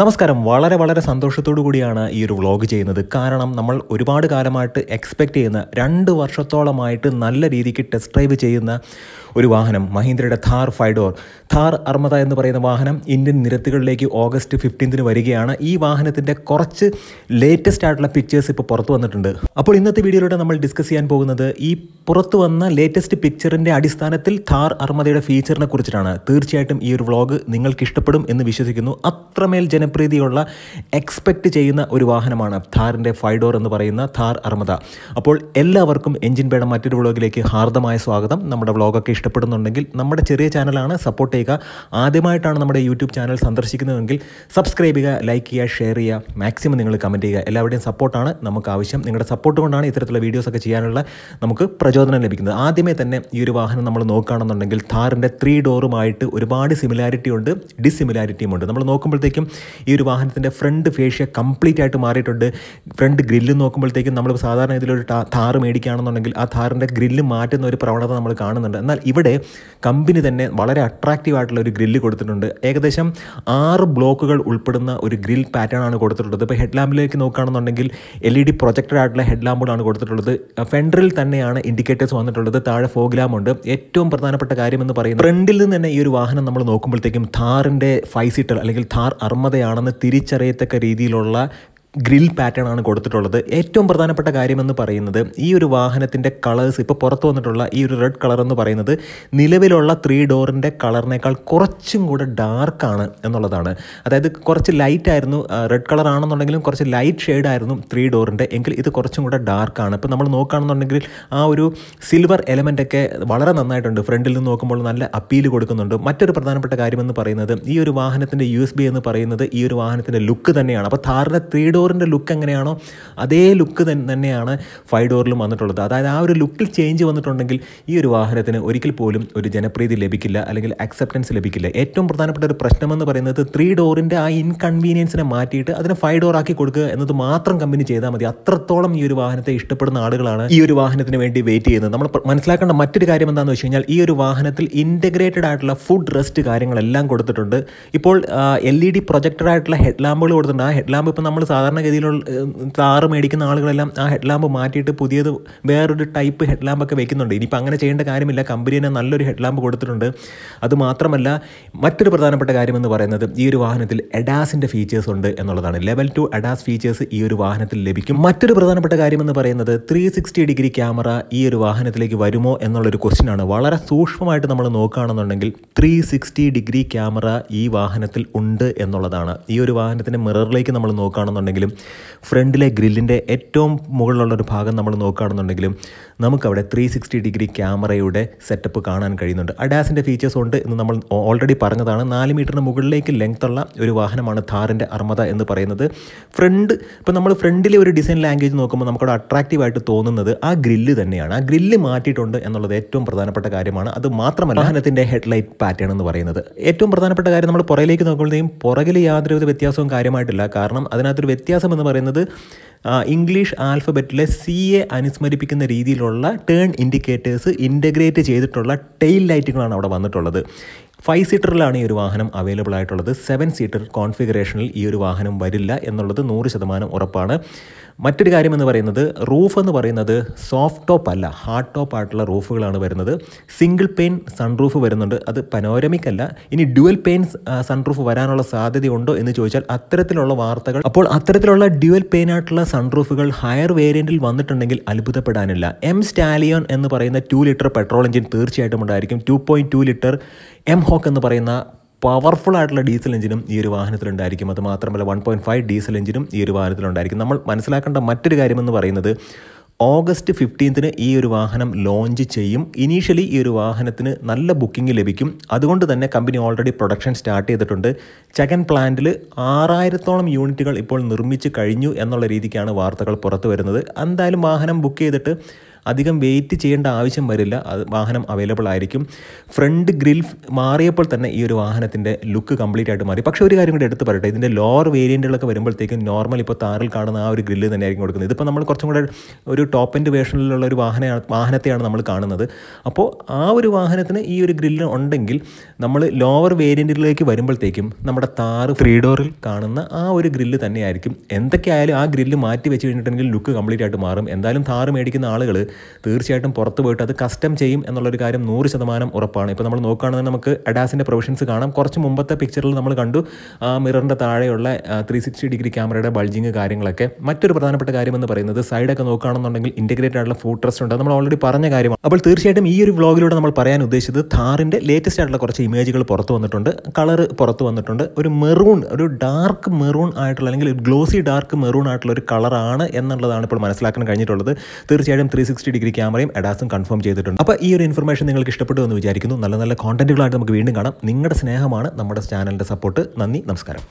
നമസ്കാരം വളരെ വളരെ സന്തോഷത്തോടു കൂടിയാണ് ഈ ഒരു വ്ളോഗ് ചെയ്യുന്നത് കാരണം നമ്മൾ ഒരുപാട് കാലമായിട്ട് എക്സ്പെക്റ്റ് ചെയ്യുന്ന രണ്ട് വർഷത്തോളമായിട്ട് നല്ല രീതിക്ക് ടെസ്റ്റ് ഡ്രൈവ് ചെയ്യുന്ന ഒരു വാഹനം മഹീന്ദ്രയുടെ ഥാർ ഫൈഡോർ ഥാർ അർമ്മത എന്ന് പറയുന്ന വാഹനം ഇന്ത്യൻ നിരത്തുകളിലേക്ക് ഓഗസ്റ്റ് ഫിഫ്റ്റീൻത്തിന് വരികയാണ് ഈ വാഹനത്തിൻ്റെ കുറച്ച് ലേറ്റസ്റ്റ് ആയിട്ടുള്ള പിക്ചേഴ്സ് ഇപ്പോൾ പുറത്തു വന്നിട്ടുണ്ട് അപ്പോൾ ഇന്നത്തെ വീഡിയോയിലൂടെ നമ്മൾ ഡിസ്കസ് ചെയ്യാൻ പോകുന്നത് ഈ പുറത്തു വന്ന ലേറ്റസ്റ്റ് പിക്ചറിൻ്റെ അടിസ്ഥാനത്തിൽ ഥാർ അർമതയുടെ ഫീച്ചറിനെ കുറിച്ചിട്ടാണ് തീർച്ചയായിട്ടും ഈ ഒരു വ്ളോഗ് നിങ്ങൾക്ക് ഇഷ്ടപ്പെടും എന്ന് വിശ്വസിക്കുന്നു അത്രമേൽ ജനപ്രീതിയുള്ള എക്സ്പെക്റ്റ് ചെയ്യുന്ന ഒരു വാഹനമാണ് ഥാറിൻ്റെ ഫൈഡോർ എന്ന് പറയുന്ന ഥാർ അർമത അപ്പോൾ എല്ലാവർക്കും എഞ്ചിൻ പേട മറ്റൊരു വ്ളോഗിലേക്ക് ഹാർദമായ സ്വാഗതം നമ്മുടെ വ്ളോഗൊക്കെ ഇഷ്ടപ്പെടുന്നുണ്ടെങ്കിൽ നമ്മുടെ ചെറിയ ചാനലാണ് സപ്പോർട്ട് ചെയ്യുക ആദ്യമായിട്ടാണ് നമ്മുടെ യൂട്യൂബ് ചാനൽ സന്ദർശിക്കുന്നതെങ്കിൽ സബ്സ്ക്രൈബ് ചെയ്യുക ലൈക്ക് ചെയ്യുക ഷെയർ ചെയ്യുക മാക്സിമം നിങ്ങൾ കമൻറ്റ് ചെയ്യുക എല്ലാവരുടെയും സപ്പോർട്ടാണ് നമുക്ക് ആവശ്യം നിങ്ങളുടെ സപ്പോർട്ട് കൊണ്ടാണ് ഇത്തരത്തിലുള്ള വീഡിയോസൊക്കെ ചെയ്യാനുള്ള നമുക്ക് പ്രചോദനം പ്രചോദനം ലഭിക്കുന്നത് ആദ്യമേ തന്നെ ഈ ഒരു വാഹനം നമ്മൾ നോക്കുകയാണെന്നുണ്ടെങ്കിൽ ഥാറിൻ്റെ ത്രീ ഡോറുമായിട്ട് ഒരുപാട് സിമിലാരിറ്റി ഉണ്ട് ഡിസിമിലാരിറ്റിയും ഉണ്ട് നമ്മൾ നോക്കുമ്പോഴത്തേക്കും ഈ ഒരു വാഹനത്തിൻ്റെ ഫ്രണ്ട് ഫേഷ്യ കംപ്ലീറ്റ് ആയിട്ട് മാറിയിട്ടുണ്ട് ഫ്രണ്ട് ഗ്രില്ല് നോക്കുമ്പോഴത്തേക്കും നമ്മൾ സാധാരണ ഇതിലൊരു ഥാറ് മേടിക്കുകയാണെന്നുണ്ടെങ്കിൽ ആ ഥാറിൻ്റെ ഗ്രില്ല് മാറ്റുന്ന ഒരു പ്രവണത നമ്മൾ കാണുന്നുണ്ട് എന്നാൽ ഇവിടെ കമ്പനി തന്നെ വളരെ അട്രാക്റ്റീവ് ആയിട്ടുള്ള ഒരു ഗ്രില്ല് കൊടുത്തിട്ടുണ്ട് ഏകദേശം ആറ് ബ്ലോക്കുകൾ ഉൾപ്പെടുന്ന ഒരു ഗ്രിൽ പാറ്റേൺ ആണ് കൊടുത്തിട്ടുള്ളത് ഇപ്പോൾ ഹെഡ് ലാമ്പിലേക്ക് നോക്കുകയാണെന്നുണ്ടെങ്കിൽ എൽ ഇ ഡി പ്രൊജക്റ്റഡ് ആയിട്ടുള്ള ഹെഡ് ലാമ്പുകളാണ് കൊടുത്തിട്ടുള്ളത് ഫെൻഡറിൽ തന്നെയാണ് ഇൻഡിക്കേറ്റർ ഇൻഡിക്കേറ്റേഴ്സ് വന്നിട്ടുള്ളത് താഴെ ഫോഗ്ലാം ഉണ്ട് ഏറ്റവും പ്രധാനപ്പെട്ട കാര്യം എന്ന് പറയുന്നത് ഫ്രണ്ടിൽ നിന്ന് തന്നെ ഈ ഒരു വാഹനം നമ്മൾ നോക്കുമ്പോഴത്തേക്കും ഥാറിൻ്റെ ഫൈവ് സീറ്റർ അല്ലെങ്കിൽ ഥാർ അർമ്മതയാണെന്ന് തിരിച്ചറിയത്തക്ക രീതിയിലുള്ള ഗ്രിൽ പാറ്റേൺ ആണ് കൊടുത്തിട്ടുള്ളത് ഏറ്റവും പ്രധാനപ്പെട്ട കാര്യമെന്ന് പറയുന്നത് ഈ ഒരു വാഹനത്തിൻ്റെ കളേഴ്സ് ഇപ്പോൾ പുറത്തു വന്നിട്ടുള്ള ഈ ഒരു റെഡ് കളർ എന്ന് പറയുന്നത് നിലവിലുള്ള ത്രീ ഡോറിൻ്റെ കളറിനേക്കാൾ കുറച്ചും കൂടെ ഡാർക്കാണ് എന്നുള്ളതാണ് അതായത് കുറച്ച് ലൈറ്റ് ആയിരുന്നു റെഡ് കളർ ആണെന്നുണ്ടെങ്കിലും കുറച്ച് ലൈറ്റ് ഷെയ്ഡ് ആയിരുന്നു ത്രീ ഡോറിൻ്റെ എങ്കിൽ ഇത് കുറച്ചും കൂടെ ഡാർക്കാണ് ഇപ്പോൾ നമ്മൾ നോക്കുകയാണെന്നുണ്ടെങ്കിൽ ആ ഒരു സിൽവർ എലമെൻറ്റൊക്കെ ഒക്കെ വളരെ നന്നായിട്ടുണ്ട് ഫ്രണ്ടിൽ നിന്ന് നോക്കുമ്പോൾ നല്ല അപ്പീൽ കൊടുക്കുന്നുണ്ട് മറ്റൊരു പ്രധാനപ്പെട്ട കാര്യമെന്ന് പറയുന്നത് ഈ ഒരു വാഹനത്തിൻ്റെ യു എന്ന് പറയുന്നത് ഈ ഒരു വാഹനത്തിൻ്റെ ലുക്ക് തന്നെയാണ് അപ്പോൾ ധാരണ ത്രീ ഡോർ ഡോറിൻ്റെ ലുക്ക് എങ്ങനെയാണോ അതേ ലുക്ക് തന്നെയാണ് ഫൈവ് ഡോറിലും വന്നിട്ടുള്ളത് അതായത് ആ ഒരു ലുക്കിൽ ചേഞ്ച് വന്നിട്ടുണ്ടെങ്കിൽ ഈ ഒരു വാഹനത്തിന് ഒരിക്കൽ പോലും ഒരു ജനപ്രീതി ലഭിക്കില്ല അല്ലെങ്കിൽ അക്സെപ്റ്റൻസ് ലഭിക്കില്ല ഏറ്റവും പ്രധാനപ്പെട്ട ഒരു പ്രശ്നമെന്ന് പറയുന്നത് ത്രീ ഡോറിൻ്റെ ആ ഇൻകൺവീനിയൻസിനെ മാറ്റിയിട്ട് അതിനെ ഫൈവ് ഡോർ ആക്കി കൊടുക്കുക എന്നത് മാത്രം കമ്പനി ചെയ്താൽ മതി അത്രത്തോളം ഈ ഒരു വാഹനത്തെ ഇഷ്ടപ്പെടുന്ന ആളുകളാണ് ഈ ഒരു വാഹനത്തിന് വേണ്ടി വെയിറ്റ് ചെയ്യുന്നത് നമ്മൾ മനസ്സിലാക്കേണ്ട മറ്റൊരു കാര്യം എന്താണെന്ന് വെച്ച് കഴിഞ്ഞാൽ ഈ ഒരു വാഹനത്തിൽ ഇൻ്റഗ്രേറ്റഡ് ആയിട്ടുള്ള ഫുഡ് റെസ്റ്റ് കാര്യങ്ങളെല്ലാം കൊടുത്തിട്ടുണ്ട് ഇപ്പോൾ എൽ ഇ ഡി പ്രൊജക്ടറായിട്ടുള്ള ഹെഡ് ലാമ്പുകൾ കൊടുത്തിട്ടുണ്ട് ആ ഹെഡ് ലാമ്പ് ഇപ്പോൾ നമ്മൾ സാധാരണ സാധാരണഗതിയിലുള്ള താറ് മേടിക്കുന്ന ആളുകളെല്ലാം ആ ഹെഡ് ലാമ്പ് മാറ്റിയിട്ട് പുതിയത് വേറൊരു ടൈപ്പ് ഹെഡ് ലാമ്പൊക്കെ വെക്കുന്നുണ്ട് ഇനിയിപ്പോൾ അങ്ങനെ ചെയ്യേണ്ട കാര്യമില്ല കമ്പനി തന്നെ നല്ലൊരു ഹെഡ് ലാമ്പ് കൊടുത്തിട്ടുണ്ട് അതുമാത്രമല്ല മറ്റൊരു പ്രധാനപ്പെട്ട കാര്യമെന്ന് പറയുന്നത് ഈ ഒരു വാഹനത്തിൽ എഡാസിൻ്റെ ഫീച്ചേഴ്സ് ഉണ്ട് എന്നുള്ളതാണ് ലെവൽ ടു എഡാസ് ഫീച്ചേഴ്സ് ഈ ഒരു വാഹനത്തിൽ ലഭിക്കും മറ്റൊരു പ്രധാനപ്പെട്ട കാര്യമെന്ന് പറയുന്നത് ത്രീ സിക്സ്റ്റി ഡിഗ്രി ക്യാമറ ഈ ഒരു വാഹനത്തിലേക്ക് വരുമോ എന്നുള്ളൊരു ആണ് വളരെ സൂക്ഷ്മമായിട്ട് നമ്മൾ നോക്കുകയാണെന്നുണ്ടെങ്കിൽ ത്രീ സിക്സ്റ്റി ഡിഗ്രി ക്യാമറ ഈ വാഹനത്തിൽ ഉണ്ട് എന്നുള്ളതാണ് ഈ ഒരു വാഹനത്തിൻ്റെ മിററിലേക്ക് നമ്മൾ നോക്കുകയാണെന്നുണ്ടെങ്കിൽ നോക്കുകയാണെന്നുണ്ടെങ്കിലും ഫ്രണ്ടിലെ ഗ്രില്ലിൻ്റെ ഏറ്റവും മുകളിലുള്ള ഒരു ഭാഗം നമ്മൾ നോക്കുകയാണെന്നുണ്ടെങ്കിലും നമുക്കവിടെ ത്രീ സിക്സ്റ്റി ഡിഗ്രി ക്യാമറയുടെ സെറ്റപ്പ് കാണാൻ കഴിയുന്നുണ്ട് അഡാസിൻ്റെ ഫീച്ചേഴ്സ് ഉണ്ട് എന്ന് നമ്മൾ ഓൾറെഡി പറഞ്ഞതാണ് നാല് മീറ്ററിന് മുകളിലേക്ക് ലെങ്ത്തുള്ള ഒരു വാഹനമാണ് ഥാറിൻ്റെ അർമ്മത എന്ന് പറയുന്നത് ഫ്രണ്ട് ഇപ്പോൾ നമ്മൾ ഫ്രണ്ടിലെ ഒരു ഡിസൈൻ ലാംഗ്വേജ് നോക്കുമ്പോൾ നമുക്കവിടെ അട്രാക്റ്റീവായിട്ട് തോന്നുന്നത് ആ ഗ്രില്ല് തന്നെയാണ് ആ ഗ്രില്ല് മാറ്റിയിട്ടുണ്ട് എന്നുള്ളത് ഏറ്റവും പ്രധാനപ്പെട്ട കാര്യമാണ് അത് മാത്രമല്ല വാഹനത്തിൻ്റെ ഹെഡ്ലൈറ്റ് പാറ്റേൺ എന്ന് പറയുന്നത് ഏറ്റവും പ്രധാനപ്പെട്ട കാര്യം നമ്മൾ പുറയിലേക്ക് നോക്കുമ്പോഴത്തേക്കും പുറകിൽ യാതൊരുവിധ വ്യത്യാസവും കാര്യമായിട്ടില്ല കാരണം അതിനകത്തൊരു വ്യത്യാസം എന്ന് പറയുന്നത് ഇംഗ്ലീഷ് ആൽഫബറ്റിലെ എ അനുസ്മരിപ്പിക്കുന്ന രീതിയിലുള്ള ടേൺ ഇൻഡിക്കേറ്റേഴ്സ് ഇൻ്റഗ്രേറ്റ് ചെയ്തിട്ടുള്ള ടെയിൽ ലൈറ്റുകളാണ് അവിടെ വന്നിട്ടുള്ളത് ഫൈവ് സീറ്ററിലാണ് ഈ ഒരു വാഹനം അവൈലബിൾ ആയിട്ടുള്ളത് സെവൻ സീറ്റർ കോൺഫിഗറേഷനിൽ ഈ ഒരു വാഹനം വരില്ല എന്നുള്ളത് നൂറ് ശതമാനം ഉറപ്പാണ് മറ്റൊരു കാര്യം എന്ന് പറയുന്നത് റൂഫ് എന്ന് പറയുന്നത് സോഫ്റ്റ് ടോപ്പ് അല്ല ഹാർഡ് ടോപ്പ് ആയിട്ടുള്ള റൂഫുകളാണ് വരുന്നത് സിംഗിൾ പെയിൻ സൺറൂഫ് വരുന്നുണ്ട് അത് പനോരമിക് അല്ല ഇനി ഡ്യുവൽ പെയിൻ സൺറൂഫ് വരാനുള്ള സാധ്യതയുണ്ടോ എന്ന് ചോദിച്ചാൽ അത്തരത്തിലുള്ള വാർത്തകൾ അപ്പോൾ അത്തരത്തിലുള്ള ഡ്യുവൽ പെയിൻ ആയിട്ടുള്ള സൺറൂഫുകൾ ഹയർ വേരിയൻറ്റിൽ വന്നിട്ടുണ്ടെങ്കിൽ അത്ഭുതപ്പെടാനില്ല എം സ്റ്റാലിയോൺ എന്ന് പറയുന്ന ടു ലിറ്റർ പെട്രോൾ എഞ്ചിൻ തീർച്ചയായിട്ടും ഉണ്ടായിരിക്കും two point two litre M Hawk എന്ന് പറയുന്ന പവർഫുൾ ആയിട്ടുള്ള ഡീസൽ എഞ്ചിനും ഈ ഒരു വാഹനത്തിലുണ്ടായിരിക്കും അത് മാത്രമല്ല വൺ പോയിൻറ്റ് ഫൈവ് ഡീസൽ എഞ്ചിനും ഈ ഒരു വാഹനത്തിലുണ്ടായിരിക്കും നമ്മൾ മനസ്സിലാക്കേണ്ട മറ്റൊരു കാര്യമെന്ന് പറയുന്നത് ഓഗസ്റ്റ് ഫിഫ്റ്റീൻത്തിന് ഈ ഒരു വാഹനം ലോഞ്ച് ചെയ്യും ഇനീഷ്യലി ഈ ഒരു വാഹനത്തിന് നല്ല ബുക്കിംഗ് ലഭിക്കും അതുകൊണ്ട് തന്നെ കമ്പനി ഓൾറെഡി പ്രൊഡക്ഷൻ സ്റ്റാർട്ട് ചെയ്തിട്ടുണ്ട് ചകൻ പ്ലാന്റിൽ ആറായിരത്തോളം യൂണിറ്റുകൾ ഇപ്പോൾ നിർമ്മിച്ച് കഴിഞ്ഞു എന്നുള്ള രീതിക്കാണ് വാർത്തകൾ പുറത്തു വരുന്നത് എന്തായാലും വാഹനം ബുക്ക് ചെയ്തിട്ട് അധികം വെയിറ്റ് ചെയ്യേണ്ട ആവശ്യം വരില്ല അത് വാഹനം അവൈലബിൾ ആയിരിക്കും ഫ്രണ്ട് ഗ്രിൽ മാറിയപ്പോൾ തന്നെ ഈ ഒരു വാഹനത്തിൻ്റെ ലുക്ക് കംപ്ലീറ്റ് ആയിട്ട് മാറി പക്ഷേ ഒരു കാര്യം കൂടി എടുത്ത് പറയട്ടെ ഇതിൻ്റെ ലോവർ വേരിയൻറ്റുകളൊക്കെ വരുമ്പോഴത്തേക്കും നോർമൽ ഇപ്പോൾ താറിൽ കാണുന്ന ആ ഒരു ഗ്രില്ല് തന്നെയായിരിക്കും കൊടുക്കുന്നത് ഇതിപ്പോൾ നമ്മൾ കുറച്ചും കൂടെ ഒരു ടോപ്പ് എൻഡ് വേഷനിലുള്ള ഒരു വാഹന വാഹനത്തെയാണ് നമ്മൾ കാണുന്നത് അപ്പോൾ ആ ഒരു വാഹനത്തിന് ഈ ഒരു ഗ്രില്ല് ഉണ്ടെങ്കിൽ നമ്മൾ ലോവർ വേരിയൻറ്റിലേക്ക് വരുമ്പോഴത്തേക്കും നമ്മുടെ താറ് ത്രീ ഡോറിൽ കാണുന്ന ആ ഒരു ഗ്രില്ല് തന്നെയായിരിക്കും എന്തൊക്കെയായാലും ആ ഗ്രില്ല് മാറ്റി വെച്ച് കഴിഞ്ഞിട്ടുണ്ടെങ്കിൽ ലുക്ക് കംപ്ലീറ്റ് ആയിട്ട് മാറും എന്തായാലും താറ് മേടിക്കുന്ന ആളുകൾ തീർച്ചയായിട്ടും പുറത്ത് പോയിട്ട് അത് കസ്റ്റം ചെയ്യും എന്നുള്ളൊരു കാര്യം നൂറ് ശതമാനം ഉറപ്പാണ് ഇപ്പോൾ നമ്മൾ നോക്കുകയാണെങ്കിൽ നമുക്ക് അഡാസിൻ്റെ പ്രൊവിഷൻസ് കാണാം കുറച്ച് മുമ്പത്തെ പിക്ചറിൽ നമ്മൾ കണ്ടു ആ മിററിൻ്റെ താഴെയുള്ള ത്രീ സിക്സ്റ്റി ഡിഗ്രി ക്യാമറയുടെ ബൾജിങ് കാര്യങ്ങളൊക്കെ മറ്റൊരു പ്രധാനപ്പെട്ട കാര്യം എന്ന് പറയുന്നത് സൈഡൊക്കെ നോക്കുകയാണെന്നുണ്ടെങ്കിൽ ഇൻറ്റഗ്രേറ്റ് ആയിട്ടുള്ള ഫുഡ് ട്രസ്റ്റ് ഉണ്ട് നമ്മൾ ഓൾറെഡി പറഞ്ഞ കാര്യമാണ് അപ്പോൾ തീർച്ചയായിട്ടും ഈ ഒരു വ്ളോഗിലൂടെ നമ്മൾ പറയാൻ ഉദ്ദേശിച്ചത് താറിൻ്റെ ലേറ്റസ്റ്റ് ആയിട്ടുള്ള കുറച്ച് ഇമേജുകൾ പുറത്ത് വന്നിട്ടുണ്ട് കളർ പുറത്ത് വന്നിട്ടുണ്ട് ഒരു മെറൂൺ ഒരു ഡാർക്ക് മെറൂൺ ആയിട്ടുള്ള അല്ലെങ്കിൽ ഗ്ലോസി ഡാർക്ക് മെറൂൺ ആയിട്ടുള്ള ഒരു കളറാണ് എന്നുള്ളതാണ് ഇപ്പോൾ മനസ്സിലാക്കാൻ കഴിഞ്ഞിട്ടുള്ളത് തീർച്ചയായിട്ടും ത്രീ സിക്സ്റ്റി ഡിഗ്രി ക്യാമറയും എഡാസും കൺഫേം ചെയ്തിട്ടുണ്ട് അപ്പോൾ ഈ ഒരു ഇൻഫർമേഷൻ നിങ്ങൾക്ക് ഇഷ്ടപ്പെട്ടു എന്ന് വിചാരിക്കുന്നു നല്ല നല്ല കോണ്ടന്റുകളായിട്ട് നമുക്ക് വീണ്ടും കാണാം നിങ്ങളുടെ സ്നേഹമാണ് നമ്മുടെ ചാനലിൻ്റെ സപ്പോർട്ട് നന്ദി നമസ്കാരം